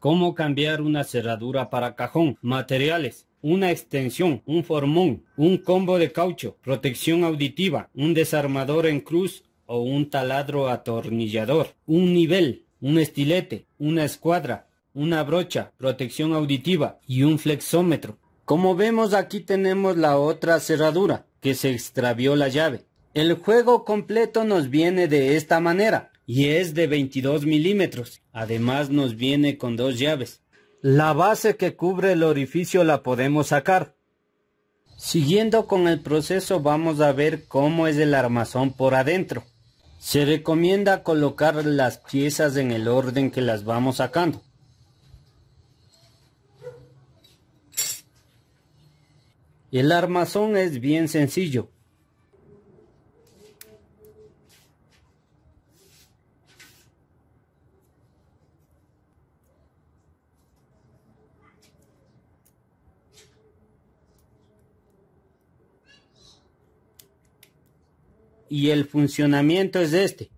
cómo cambiar una cerradura para cajón, materiales, una extensión, un formón, un combo de caucho, protección auditiva, un desarmador en cruz o un taladro atornillador, un nivel, un estilete, una escuadra, una brocha, protección auditiva y un flexómetro. Como vemos aquí tenemos la otra cerradura, que se extravió la llave. El juego completo nos viene de esta manera y es de 22 milímetros. Además nos viene con dos llaves. La base que cubre el orificio la podemos sacar. Siguiendo con el proceso vamos a ver cómo es el armazón por adentro. Se recomienda colocar las piezas en el orden que las vamos sacando. El armazón es bien sencillo, y el funcionamiento es este.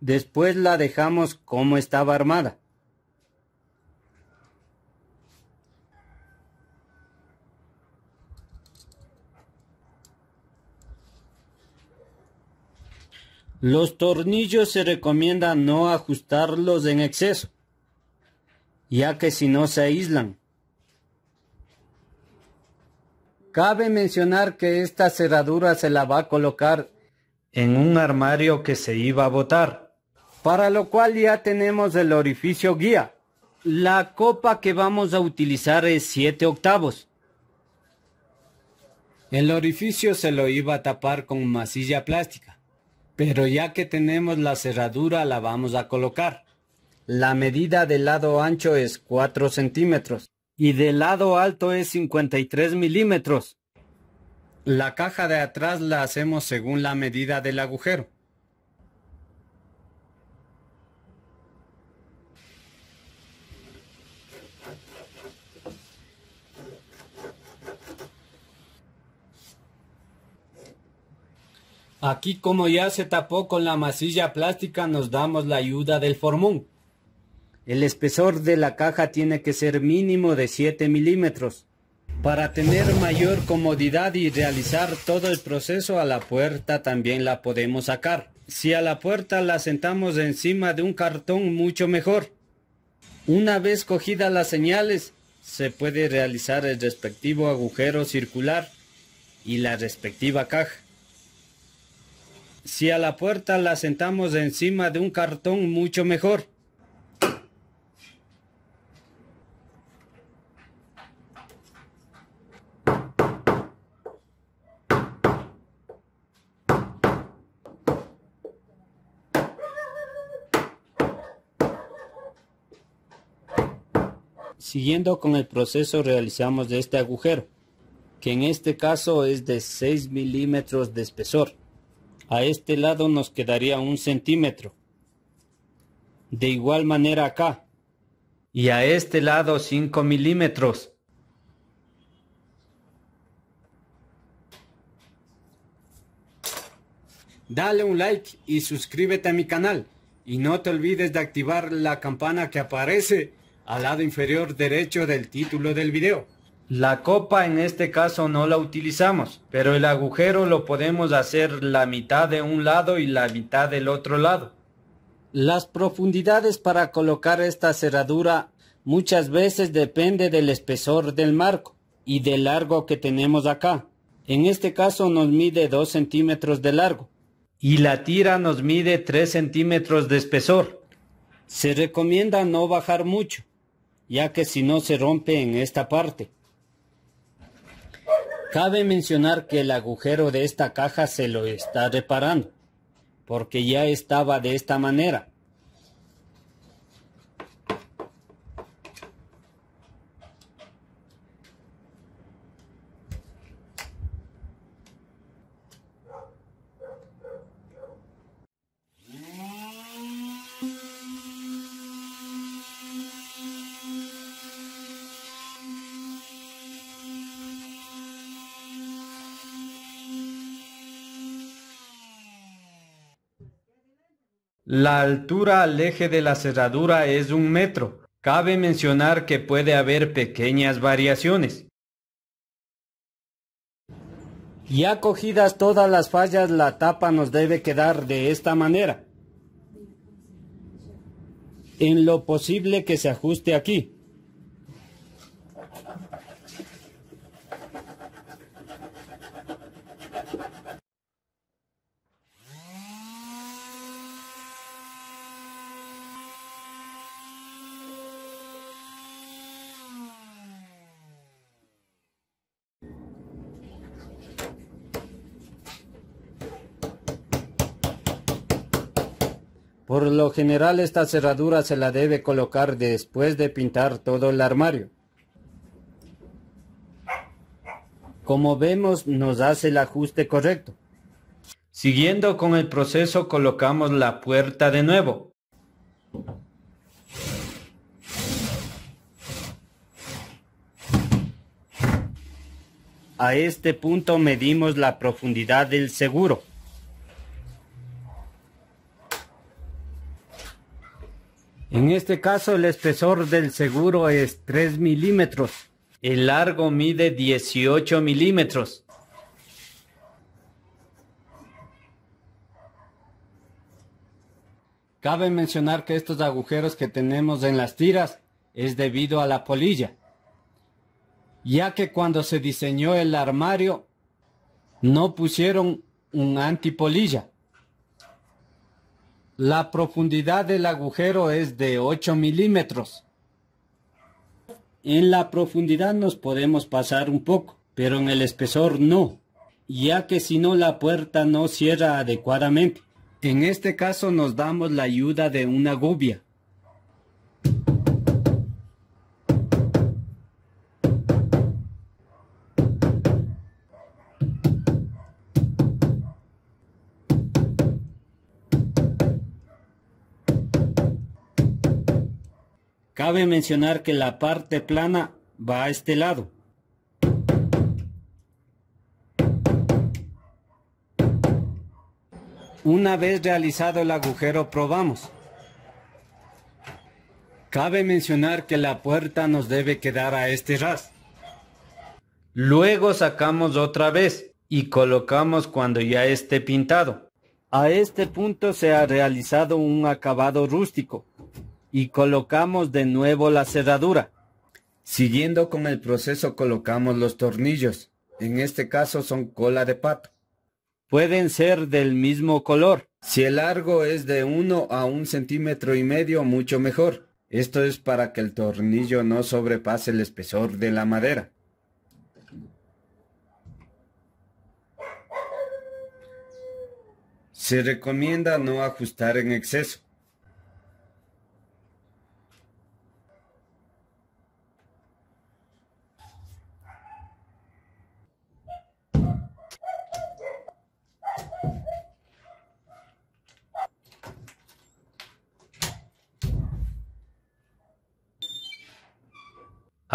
Después la dejamos como estaba armada. Los tornillos se recomienda no ajustarlos en exceso, ya que si no se aíslan. Cabe mencionar que esta cerradura se la va a colocar en un armario que se iba a botar, para lo cual ya tenemos el orificio guía. La copa que vamos a utilizar es 7 octavos. El orificio se lo iba a tapar con masilla plástica, pero ya que tenemos la cerradura la vamos a colocar. La medida del lado ancho es 4 centímetros y del lado alto es 53 milímetros. La caja de atrás la hacemos según la medida del agujero. Aquí como ya se tapó con la masilla plástica nos damos la ayuda del formón. El espesor de la caja tiene que ser mínimo de 7 milímetros para tener mayor comodidad y realizar todo el proceso a la puerta también la podemos sacar. Si a la puerta la sentamos encima de un cartón mucho mejor. Una vez cogidas las señales se puede realizar el respectivo agujero circular y la respectiva caja. Si a la puerta la sentamos encima de un cartón mucho mejor. Siguiendo con el proceso realizamos de este agujero, que en este caso es de 6 milímetros de espesor. A este lado nos quedaría un centímetro. De igual manera acá. Y a este lado 5 milímetros. Dale un like y suscríbete a mi canal. Y no te olvides de activar la campana que aparece al lado inferior derecho del título del video. La copa en este caso no la utilizamos, pero el agujero lo podemos hacer la mitad de un lado y la mitad del otro lado. Las profundidades para colocar esta cerradura muchas veces depende del espesor del marco y del largo que tenemos acá. En este caso nos mide 2 centímetros de largo. Y la tira nos mide 3 centímetros de espesor. Se recomienda no bajar mucho, ya que si no se rompe en esta parte. Cabe mencionar que el agujero de esta caja se lo está reparando, porque ya estaba de esta manera. La altura al eje de la cerradura es un metro. Cabe mencionar que puede haber pequeñas variaciones. Ya cogidas todas las fallas, la tapa nos debe quedar de esta manera. En lo posible que se ajuste aquí. Por lo general esta cerradura se la debe colocar después de pintar todo el armario. Como vemos nos hace el ajuste correcto. Siguiendo con el proceso colocamos la puerta de nuevo. A este punto medimos la profundidad del seguro. En este caso el espesor del seguro es 3 milímetros. El largo mide 18 milímetros. Cabe mencionar que estos agujeros que tenemos en las tiras es debido a la polilla, ya que cuando se diseñó el armario no pusieron un antipolilla. La profundidad del agujero es de 8 milímetros. En la profundidad nos podemos pasar un poco, pero en el espesor no, ya que si no la puerta no cierra adecuadamente. En este caso nos damos la ayuda de una gubia. Cabe mencionar que la parte plana va a este lado. Una vez realizado el agujero probamos. Cabe mencionar que la puerta nos debe quedar a este ras. Luego sacamos otra vez y colocamos cuando ya esté pintado. A este punto se ha realizado un acabado rústico, y colocamos de nuevo la cerradura. Siguiendo con el proceso colocamos los tornillos. En este caso son cola de pato. Pueden ser del mismo color. Si el largo es de 1 a 1 centímetro y medio, mucho mejor. Esto es para que el tornillo no sobrepase el espesor de la madera. Se recomienda no ajustar en exceso.